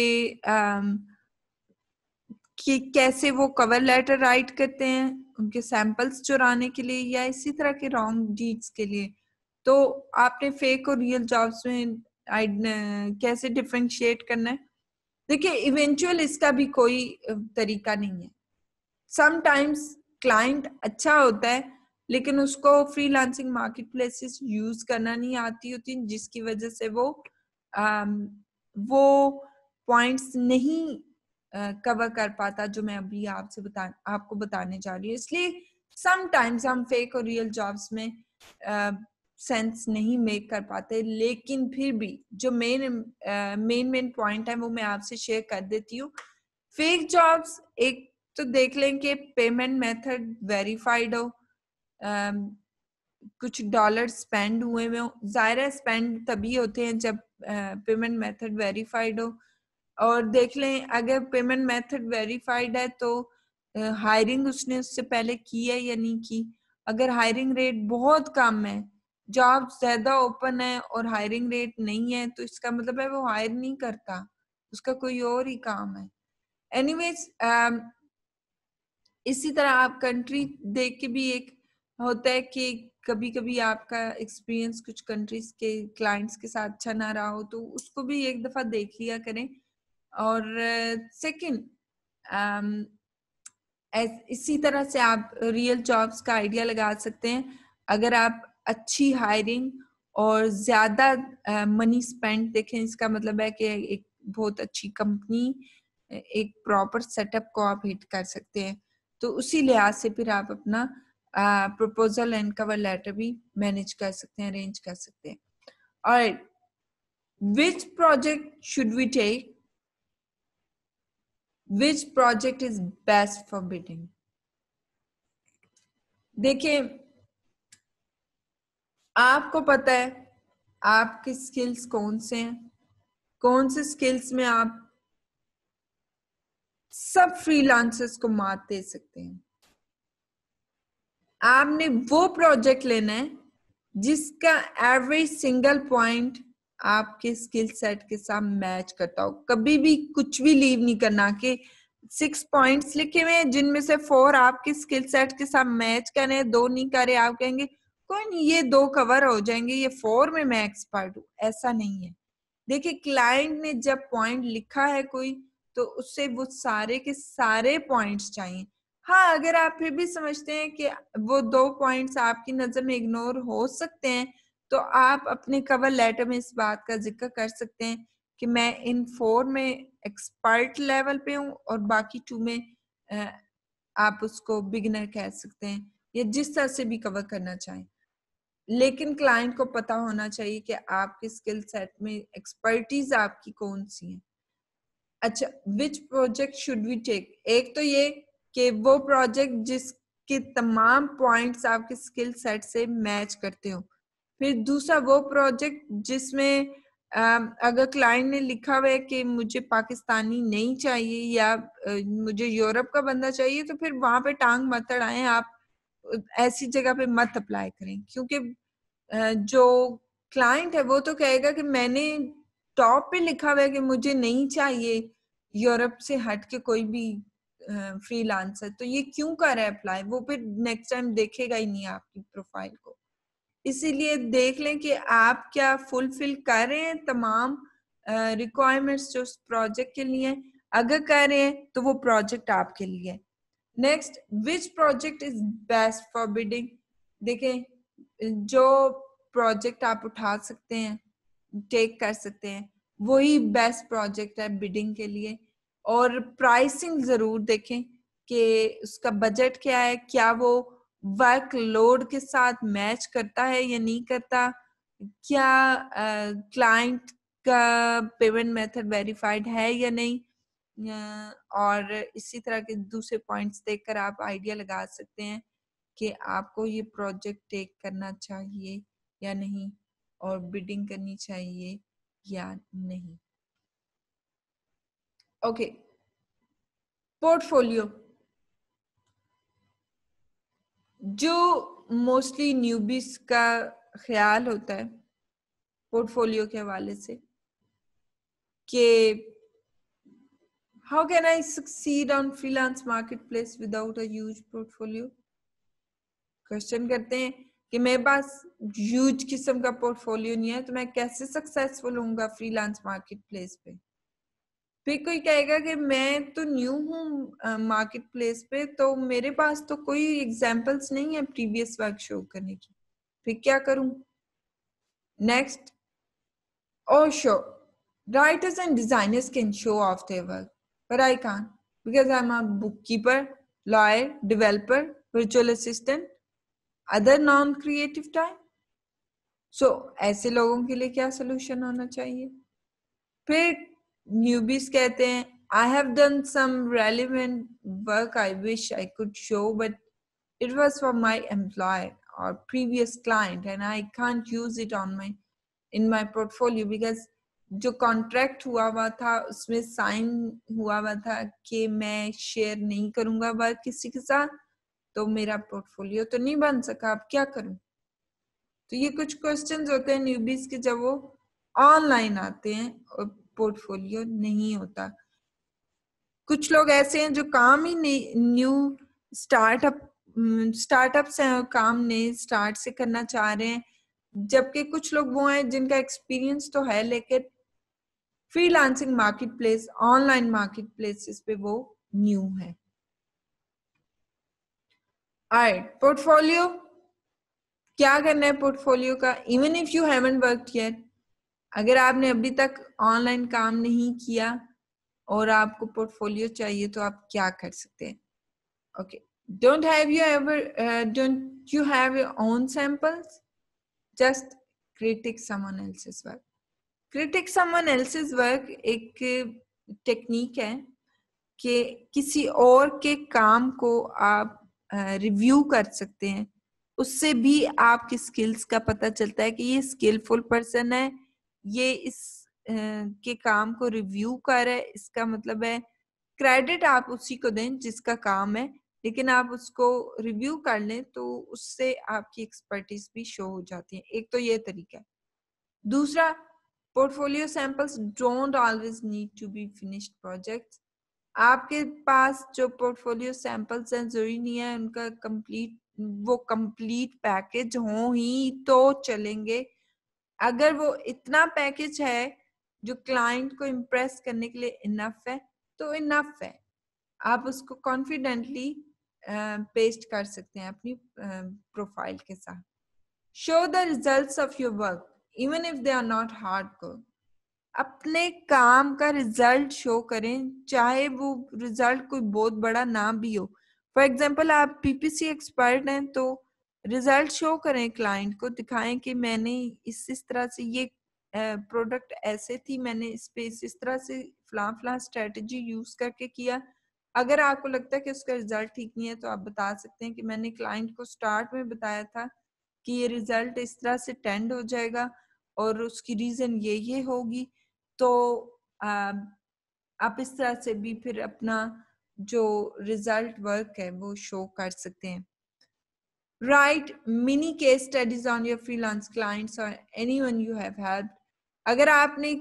कि कैसे वो कवर लेटर राइट करते हैं उनके सैंपल्स चुराने के लिए या इसी तरह के रॉन्ग डीड्स के लिए तो आपने फेक और रियल जॉब्स में कैसे डिफ्रेंशिएट करना है देखिए इवेंचुअल इसका भी कोई तरीका नहीं है समटाइम्स क्लाइंट अच्छा होता है लेकिन उसको फ्रीलांसिंग मार्केट प्लेसेस यूज करना नहीं आती होती जिसकी वजह से वो आ, वो पॉइंट्स नहीं कवर कर पाता जो मैं अभी आपसे बता आपको बताने जा रही हूँ इसलिए समटाइम्स हम फेक और रियल जॉब्स में सेंस नहीं मेक कर पाते लेकिन फिर भी जो मेन मेन मेन पॉइंट है वो मैं आपसे शेयर कर देती हूँ फेक जॉब्स एक तो देख लें कि पेमेंट मेथड वेरीफाइड हो uh, कुछ डॉलर स्पेंड हुए हुए जाहिर स्पेंड तभी होते हैं जब पेमेंट मेथड वेरीफाइड हो और देख लें अगर पेमेंट मेथड वेरीफाइड है तो हायरिंग उसने उससे पहले की है या नहीं की अगर हायरिंग रेट बहुत कम है जॉब ज्यादा ओपन है और हायरिंग रेट नहीं है तो इसका मतलब है वो हायर नहीं करता उसका कोई और ही काम है एनीवेज um, इसी तरह आप कंट्री देख के भी एक होता है कि कभी कभी आपका एक्सपीरियंस कुछ कंट्रीज के क्लाइंट्स के साथ अच्छा ना रहा हो तो उसको भी एक दफा देख लिया करें और सेकंड um, इसी तरह से आप रियल जॉब्स का आइडिया लगा सकते हैं अगर आप अच्छी हायरिंग और ज्यादा मनी uh, स्पेंड देखें इसका मतलब है कि एक बहुत अच्छी कंपनी एक प्रॉपर सेटअप को आप हिट कर सकते हैं तो उसी लिहाज से फिर आप अपना प्रपोजल एंड कवर लेटर भी मैनेज कर सकते हैं अरेंज कर सकते हैं और which project should we take which project is best for bidding देखिए आपको पता है आपके स्किल्स कौन से हैं कौन से स्किल्स में आप सब फ्रीलांसर्स को मात दे सकते हैं आपने वो प्रोजेक्ट लेना है जिसका एवरेज सिंगल पॉइंट आपके स्किल सेट के साथ मैच करता हो कभी भी कुछ भी लीव नहीं करना कि सिक्स पॉइंट्स लिखे हुए हैं जिनमें से फोर आपके स्किल सेट के साथ मैच करें दो नहीं करे आप कहेंगे कोई नहीं ये दो कवर हो जाएंगे ये फोर में मैं एक्सपर्ट हूँ ऐसा नहीं है देखिए क्लाइंट ने जब पॉइंट लिखा है कोई तो उससे वो सारे के सारे पॉइंट्स चाहिए हाँ अगर आप फिर भी समझते हैं कि वो दो पॉइंट्स आपकी नजर में इग्नोर हो सकते हैं तो आप अपने कवर लेटर में इस बात का जिक्र कर सकते हैं कि मैं इन फोर में एक्सपर्ट लेवल पे हूँ और बाकी टू में आप उसको बिगनर कह सकते हैं या जिस तरह से भी कवर करना चाहें लेकिन क्लाइंट को पता होना चाहिए कि आपके स्किल सेट में एक्सपर्टीज आपकी कौन सी है अच्छा which project should we take एक तो ये कि वो प्रोजेक्ट जिसके तमाम पॉइंट्स आपके स्किल सेट से मैच करते हो फिर दूसरा वो प्रोजेक्ट जिसमें अगर क्लाइंट ने लिखा हुआ है कि मुझे पाकिस्तानी नहीं चाहिए या मुझे यूरोप का बंदा चाहिए तो फिर वहां पे टांग मत अड़ाए आप ऐसी जगह पे मत अप्लाई करें क्योंकि जो क्लाइंट है वो तो कहेगा कि मैंने टॉप पे लिखा हुआ है कि मुझे नहीं चाहिए यूरोप से हट के कोई भी फ्रीलांसर तो ये क्यों कर रहा है अप्लाई वो फिर नेक्स्ट टाइम देखेगा ही नहीं आपकी प्रोफाइल को इसीलिए देख लें कि आप क्या फुलफिल कर रहे हैं तमाम रिक्वायरमेंट्स जो प्रोजेक्ट के लिए अगर कर रहे हैं तो वो प्रोजेक्ट आपके लिए next which project is best for bidding देखें जो प्रोजेक्ट आप उठा सकते हैं टेक कर सकते हैं वही बेस्ट प्रोजेक्ट है बिडिंग के लिए और प्राइसिंग जरूर देखें कि उसका बजट क्या है क्या वो वर्क लोड के साथ मैच करता है या नहीं करता क्या क्लाइंट का पेमेंट मेथड वेरीफाइड है या नहीं और इसी तरह के दूसरे पॉइंट्स देखकर आप आइडिया लगा सकते हैं कि आपको ये प्रोजेक्ट टेक करना चाहिए या नहीं और बिडिंग करनी चाहिए या नहीं ओके पोर्टफोलियो जो मोस्टली न्यूबीज का ख्याल होता है पोर्टफोलियो के हवाले से कि how can I succeed on freelance market place without a portfolio question करते हैं कि मेरे पास ह्यूज किस्म का पोर्टफोलियो नहीं है तो मैं कैसे सक्सेसफुल हूंगा फ्रीलांस मार्केट प्लेस पे फिर कोई कहेगा कि मैं तो न्यू हूँ मार्केट प्लेस पे तो मेरे पास तो कोई एग्जाम्पल्स नहीं है प्रीवियस वर्क शो करने की फिर क्या करूं next oh show writers and designers can show off their work but I can't because I am a bookkeeper lawyer developer virtual assistant other non creative time so ऐसे लोगों के लिए क्या सोल्यूशन होना चाहिए फिर newbies कहते हैं I have done some relevant work I wish I could show, but it was for my employer or previous client, and I can't use it on my in my portfolio because जो contract हुआ हुआ था उसमें sign हुआ हुआ था कि मैं शेयर नहीं करूंगा वर्क किसी के साथ तो मेरा पोर्टफोलियो तो नहीं बन सका अब क्या करूं तो ये कुछ क्वेश्चंस होते हैं न्यूबीज के जब वो ऑनलाइन आते हैं और पोर्टफोलियो नहीं होता कुछ लोग ऐसे हैं जो काम ही न्यू स्टार्टअप स्टार्टअप से काम नए स्टार्ट से करना चाह रहे हैं जबकि कुछ लोग वो हैं जिनका एक्सपीरियंस तो है लेकिन freelancing market place online market places पे वो न्यू है पोर्टफोलियो क्या करना है पोर्टफोलियो का even if you haven't work yet अगर आपने अभी तक ऑनलाइन काम नहीं किया और आपको पोर्टफोलियो चाहिए तो आप क्या कर सकते हैं okay don't have you ever don't you have your own samples just critique someone else's work critique someone else's work एक टेक्निक है कि किसी और के काम को आप रिव्यू uh, कर सकते हैं उससे भी आपकी स्किल्स का पता चलता है कि ये स्किलफुल पर्सन है ये इस के काम को रिव्यू करे इसका मतलब है क्रेडिट आप उसी को दें जिसका काम है लेकिन आप उसको रिव्यू कर लें तो उससे आपकी एक्सपर्टीज भी शो हो जाती है एक तो ये तरीका है दूसरा portfolio samples don't always need to be finished project आपके पास जो पोर्टफोलियो सैंपल्स हैं जरूरी नहीं है उनका कंप्लीट वो कंप्लीट पैकेज हो ही तो चलेंगे अगर वो इतना पैकेज है जो क्लाइंट को इम्प्रेस करने के लिए इनफ है तो इनफ है आप उसको कॉन्फिडेंटली पेस्ट कर सकते हैं अपनी प्रोफाइल के साथ show the results of your work even if they are not hard core अपने काम का रिजल्ट शो करें चाहे वो रिजल्ट कोई बहुत बड़ा ना भी हो फॉर एग्जाम्पल आप पीपीसी एक्सपर्ट हैं तो रिजल्ट शो करें क्लाइंट को दिखाएं कि मैंने इस इस तरह से ये प्रोडक्ट ऐसे थी मैंने इस पे इस तरह से फलां फलां स्ट्रेटजी यूज करके किया अगर आपको लगता है कि उसका रिजल्ट ठीक नहीं है तो आप बता सकते हैं कि मैंने क्लाइंट को स्टार्ट में बताया था कि ये रिजल्ट इस तरह से टेंड हो जाएगा और उसकी रीजन ये ये होगी तो आप इस तरह से भी फिर अपना जो रिजल्ट वर्क है वो शो कर सकते हैं write mini case studies on your freelance clients or anyone you have helped अगर आपने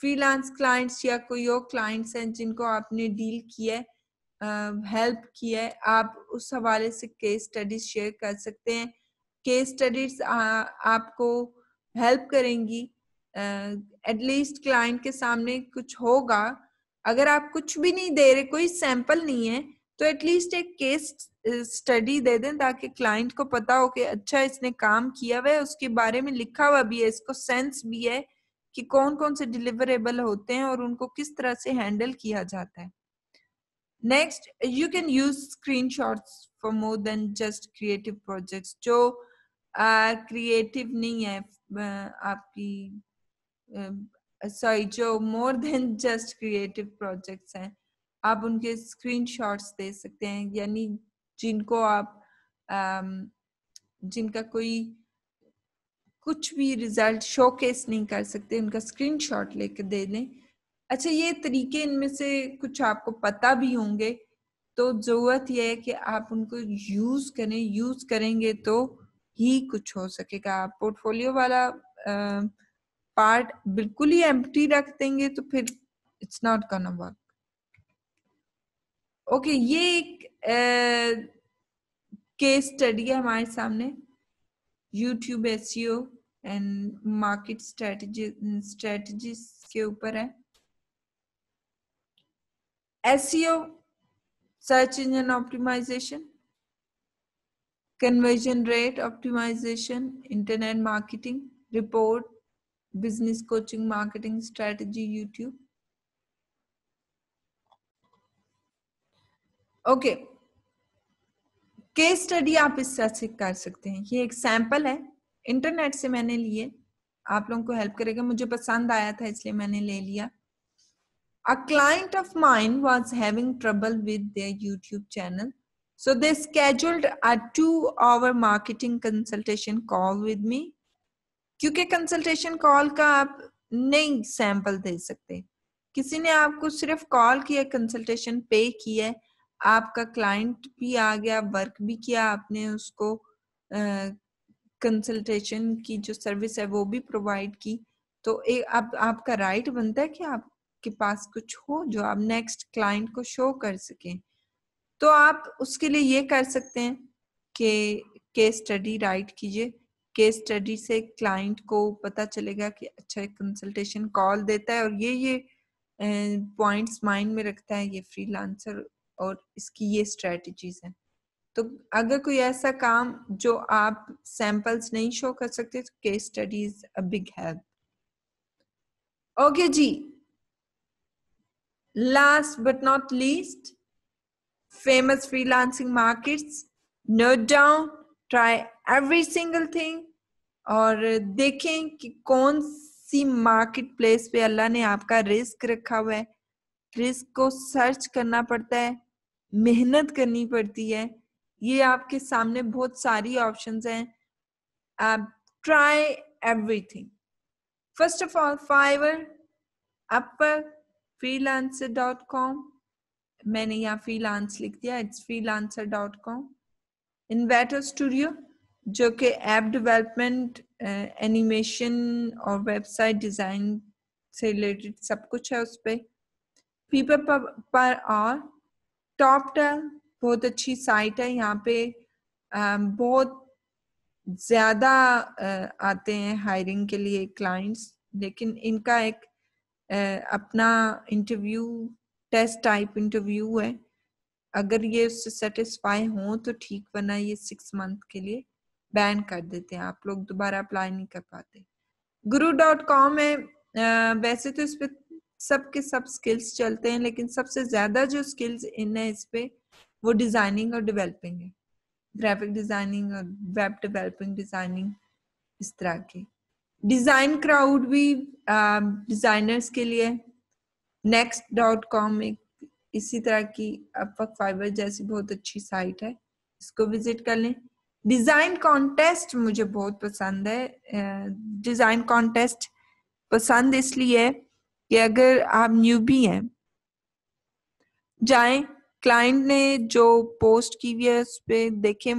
फ्रीलांस uh, क्लाइंट्स या कोई और क्लाइंट्स हैं जिनको आपने डील किया हेल्प uh, किया है आप उस हवाले से केस स्टडीज शेयर कर सकते हैं केस स्टडीज आपको हेल्प करेंगी एटलीस्ट uh, क्लाइंट के सामने कुछ होगा अगर आप कुछ भी नहीं दे रहे कोई सैंपल नहीं है तो एटलीस्ट एक केस स्टडी दे दें ताकि क्लाइंट को पता हो कि अच्छा इसने काम किया हुआ है उसके बारे में लिखा हुआ भी है इसको सेंस भी है कि कौन कौन से डिलीवरेबल होते हैं और उनको किस तरह से हैंडल किया जाता है next you can use screen for more than just creative projects जो क्रिएटिव uh, नहीं है uh, आपकी सॉरी uh, जो more than just creative projects हैं आप उनके स्क्रीनशॉट्स दे सकते हैं यानी जिनको आप जिनका कोई कुछ भी रिजल्ट शोकेस नहीं कर सकते उनका स्क्रीनशॉट लेकर दे लें अच्छा ये तरीके इनमें से कुछ आपको पता भी होंगे तो ज़रूरत यह है कि आप उनको यूज़ करें यूज़ करेंगे तो ही कुछ हो सकेगा आप पोर्टफोलियो वाला पार्ट बिल्कुल ही एम्प्टी रख देंगे तो फिर it's not con work okay ये एक केस स्टडी है हमारे सामने YouTube S and market strategy strategy के ऊपर है S search engine optimization conversion rate optimization internet marketing report business coaching marketing strategy YouTube okay okay. Case study आप इस तरह से कर सकते हैं ये एक सैंपल है इंटरनेट से मैंने लिए आप लोगों को हेल्प करेगा मुझे पसंद आया था इसलिए मैंने ले लिया a client of mind was having trouble with YouTube channel so they scheduled a two hour marketing consultation call with me क्योंकि कंसल्टेशन कॉल का आप नहीं सैंपल दे सकते किसी ने आपको सिर्फ कॉल किया कंसल्टेशन पे किया आपका क्लाइंट भी आ गया वर्क भी किया आपने उसको कंसल्टेशन की जो सर्विस है वो भी प्रोवाइड की तो ए, आप, आपका राइट बनता है कि आपके पास कुछ हो जो आप नेक्स्ट क्लाइंट को शो कर सकें तो आप उसके लिए ये कर सकते हैं कि केस स्टडी राइट कीजिए केस स्टडी से क्लाइंट को पता चलेगा कि अच्छा कंसल्टेशन कॉल देता है और ये ये पॉइंट्स माइंड में रखता है ये फ्रीलांसर और इसकी ये स्ट्रेटजीज हैं तो अगर कोई ऐसा काम जो आप सैंपल्स नहीं शो कर सकते तो case studies a big help okay जी last but not least famous freelancing markets note down try every single thing और देखें कि कौन सी मार्केट प्लेस पे अल्लाह ने आपका रिस्क रखा हुआ है रिस्क को सर्च करना पड़ता है मेहनत करनी पड़ती है ये आपके सामने बहुत सारी ऑप्शंस हैं आप try everything first of all Fiverr Upwork freelancer dot com मैंने यहाँ फ्रीलांस लिख दिया it's freelancer dot com Envato studio जो कि ऐप डेवलपमेंट एनिमेशन और वेबसाइट डिज़ाइन से रिलेटेड सब कुछ है उस पर पीपल पर और टॉप टल बहुत अच्छी साइट है यहाँ पे um, बहुत ज्यादा uh, आते हैं हायरिंग के लिए क्लाइंट्स लेकिन इनका एक uh, अपना इंटरव्यू टेस्ट टाइप इंटरव्यू है अगर ये उससे सेटिस्फाई हो तो ठीक वरना ये सिक्स मंथ के लिए बैन कर देते हैं आप लोग दोबारा अप्लाई नहीं कर पाते गुरु डॉट कॉम है वैसे तो इस पर सब के सब स्किल्स चलते हैं लेकिन सबसे ज्यादा जो स्किल्स इन है इस पे वो डिजाइनिंग और डिवेलपिंग है ग्राफिक डिजाइनिंग और वेब डेवलपिंग डिजाइनिंग इस तरह की डिजाइन क्राउड भी डिजाइनर्स um, के लिए नेक्स्ट डॉट कॉम एक इसी तरह की अपक फाइबर जैसी बहुत अच्छी साइट है इसको विजिट कर लें डिजाइन कॉन्टेस्ट मुझे बहुत पसंद है डिजाइन कॉन्टेस्ट पसंद इसलिए है कि अगर आप न्यू भी हैं जाएं क्लाइंट ने जो पोस्ट की हुई है उस पर देखें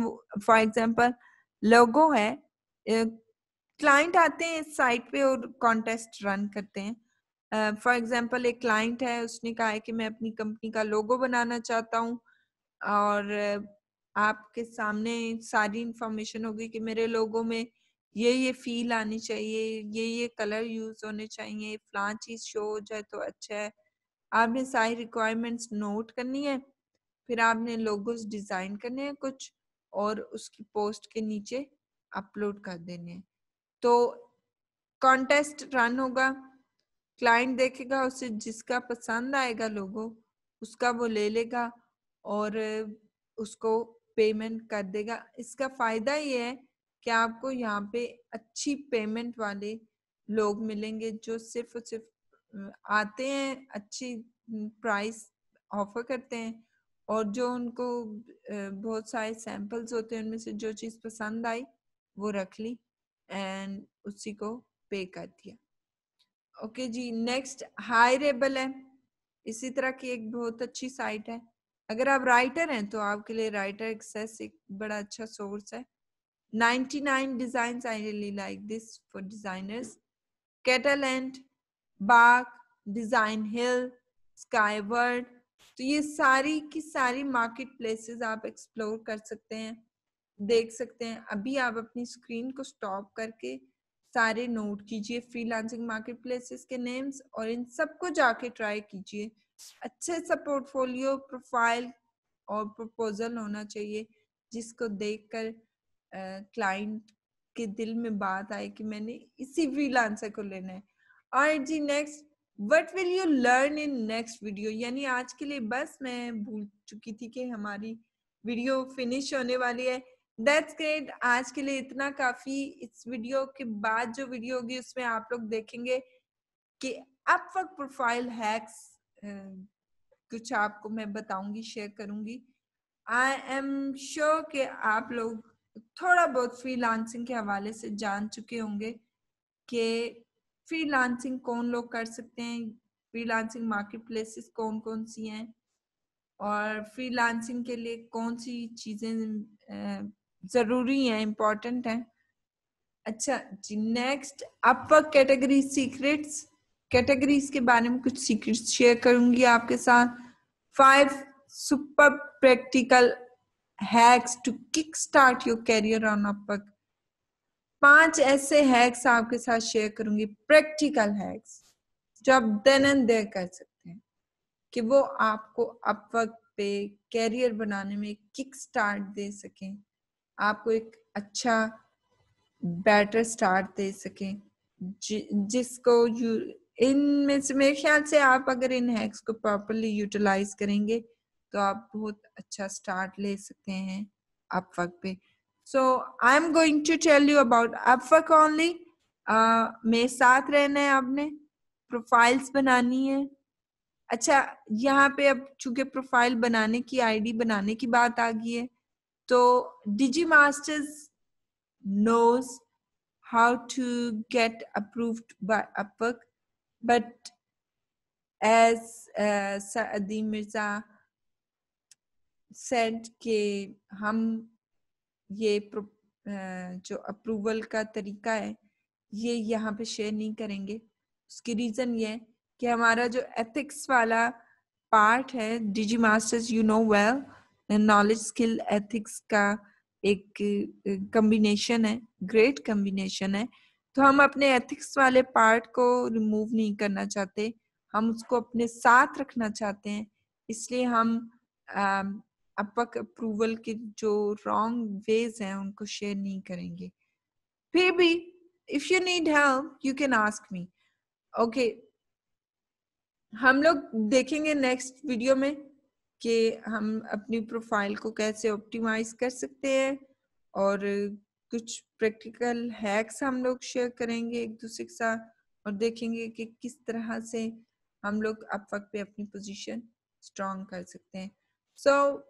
फॉर एग्जांपल लोगो है क्लाइंट आते हैं साइट पे और कॉन्टेस्ट रन करते हैं फॉर uh, एग्जांपल एक क्लाइंट है उसने कहा है कि मैं अपनी कंपनी का लोगो बनाना चाहता हूँ और आपके सामने सारी इंफॉर्मेशन होगी कि मेरे लोगों में ये ये फील आनी चाहिए ये ये कलर यूज होने चाहिए फलां चीज शो हो जाए तो अच्छा है आपने सारी रिक्वायरमेंट्स नोट करनी है फिर आपने लोगोस डिजाइन करने हैं कुछ और उसकी पोस्ट के नीचे अपलोड कर देने हैं तो कॉन्टेस्ट रन होगा क्लाइंट देखेगा उसे जिसका पसंद आएगा लोगों उसका वो ले लेगा और उसको पेमेंट कर देगा इसका फायदा ये है क्या आपको यहाँ पे अच्छी पेमेंट वाले लोग मिलेंगे जो सिर्फ और सिर्फ आते हैं अच्छी प्राइस ऑफर करते हैं और जो उनको बहुत सारे सैंपल्स होते हैं उनमें से जो चीज़ पसंद आई वो रख ली एंड उसी को पे कर दिया ओके okay जी नेक्स्ट हाई रेबल है इसी तरह की एक बहुत अच्छी साइट है अगर आप राइटर हैं तो आपके लिए राइटर एक्सेस एक बड़ा अच्छा सोर्स है 99 designs i really like this for designers catalent bark design hill skyward तो ये सारी की सारी मार्केट प्लेसेस आप एक्सप्लोर कर सकते हैं देख सकते हैं अभी आप अपनी स्क्रीन को स्टॉप करके सारे नोट कीजिए फ्रीलांसिंग मार्केट प्लेसेस के नेम्स और इन सबको जाके ट्राई कीजिए अच्छे सा पोर्टफोलियो प्रोफाइल और प्रपोजल होना चाहिए जिसको देखकर क्लाइंट के दिल में बात आए कि मैंने इसी फ्रीलांसर को लेना है और जी next what will you learn in next video यानी आज के लिए बस मैं भूल चुकी थी कि हमारी वीडियो फिनिश होने वाली है दैट्स ग्रेट आज के लिए इतना काफी इस वीडियो के बाद जो वीडियो होगी उसमें आप लोग देखेंगे कि अपवर्क प्रोफाइल हैक्स कुछ आपको मैं बताऊंगी शेयर करूंगी आई एम श्योर कि आप लोग थोड़ा बहुत फ्रीलांसिंग के हवाले से जान चुके होंगे कि फ्रीलांसिंग कौन लोग कर सकते हैं फ्रीलांसिंग मार्केट प्लेसेस कौन कौन सी हैं और फ्रीलांसिंग के लिए कौन सी चीज़ें ज़रूरी हैं इम्पोर्टेंट हैं अच्छा जी next Upwork category secrets categories के बारे में कुछ सीक्रेट्स शेयर करूंगी आपके साथ five super practical hacks to kick start your career on Upwork पांच ऐसे हैक्स आपके साथ शेयर करूंगी प्रैक्टिकल हैक्स जो आप देन एंड देर कर सकते हैं कि वो आपको अपवर्क पे कैरियर बनाने में किक स्टार्ट दे सकें आपको एक अच्छा बेटर स्टार्ट दे सकें जि, जिसको यू इनमें से मेरे ख्याल से आप अगर इन हैक्स को प्रॉपरली यूटिलाइज करेंगे तो आप बहुत अच्छा स्टार्ट ले सकते हैं अपवर्क पे so I am going to tell you about Upwork only मेरे साथ रहना है आपने प्रोफाइल्स बनानी है अच्छा यहाँ पे अब चूंकि प्रोफाइल बनाने की आईडी बनाने की बात आ गई है तो Digi Masters knows how to get approve by APAC, but as Sadi Mirza said के हम ये जो अप्रूवल का तरीका है ये यहाँ पे शेयर नहीं करेंगे उसकी रीज़न ये है कि हमारा जो एथिक्स वाला पार्ट है Digi Masters you know well knowledge skill ethics का एक कम्बिनेशन है ग्रेट कम्बिनेशन है तो हम अपने एथिक्स वाले पार्ट को रिमूव नहीं करना चाहते हम उसको अपने साथ रखना चाहते हैं इसलिए हम अपक अप्रूवल के जो रॉन्ग वेज हैं उनको शेयर नहीं करेंगे फिर भी if you need help you can ask me okay हम लोग देखेंगे नेक्स्ट वीडियो में कि हम अपनी प्रोफाइल को कैसे ऑप्टिमाइज कर सकते हैं और कुछ प्रैक्टिकल हैक्स हम लोग शेयर करेंगे एक दूसरे के साथ और देखेंगे कि किस तरह से हम लोग अब वक्त पे अपनी पोजीशन स्ट्रांग कर सकते हैं सो so,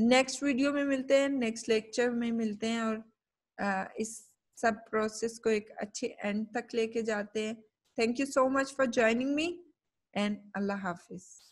नेक्स्ट वीडियो में मिलते हैं नेक्स्ट लेक्चर में मिलते हैं और इस सब प्रोसेस को एक अच्छे एंड तक लेके जाते हैं thank you so much for joining me and अल्लाह हाफिज़